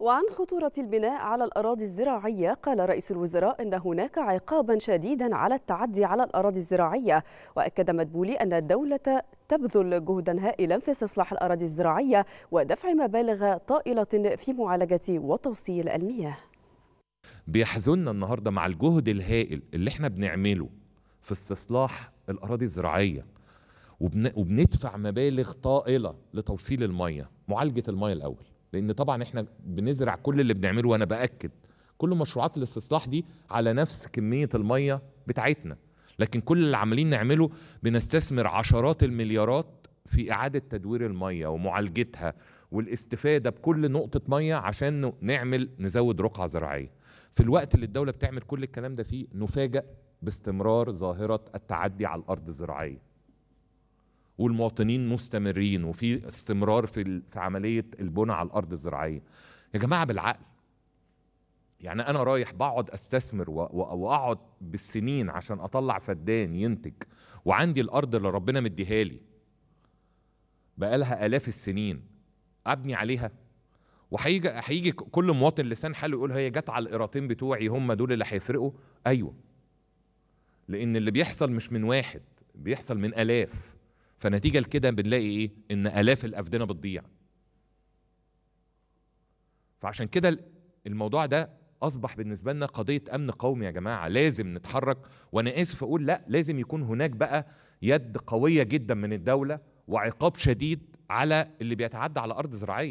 وعن خطورة البناء على الأراضي الزراعية قال رئيس الوزراء أن هناك عقابا شديدا على التعدي على الأراضي الزراعية وأكد مدبولي أن الدولة تبذل جهدا هائلا في استصلاح الأراضي الزراعية ودفع مبالغ طائلة في معالجة وتوصيل المياه بيحزننا النهاردة مع الجهد الهائل اللي احنا بنعمله في استصلاح الأراضي الزراعية وبندفع مبالغ طائلة لتوصيل المية معالجة المية الأول لان طبعا احنا بنزرع كل اللي بنعمله وانا باكد كل مشروعات الاستصلاح دي على نفس كميه الميه بتاعتنا لكن كل اللي عمالين نعمله بنستثمر عشرات المليارات في اعاده تدوير الميه ومعالجتها والاستفاده بكل نقطه ميه عشان نعمل نزود رقعه زراعيه في الوقت اللي الدوله بتعمل كل الكلام ده فيه نفاجأ باستمرار ظاهره التعدي على الارض الزراعيه والمواطنين مستمرين وفي استمرار في في عمليه البناء على الارض الزراعيه يا جماعه بالعقل يعني انا رايح بقعد استثمر واقعد بالسنين عشان اطلع فدان ينتج وعندي الارض اللي ربنا مديها لي بقالها الاف السنين ابني عليها وهيجي هيجي كل مواطن لسان حاله يقول هي جت على القيراطين بتوعي هم دول اللي هيفرقوا ايوه لان اللي بيحصل مش من واحد بيحصل من الاف فنتيجه لكده بنلاقي ايه ان الاف الافدنه بتضيع فعشان كده الموضوع ده اصبح بالنسبه لنا قضيه امن قومي يا جماعه لازم نتحرك وانا اسف اقول لا لازم يكون هناك بقى يد قويه جدا من الدوله وعقاب شديد على اللي بيتعدى على ارض زراعيه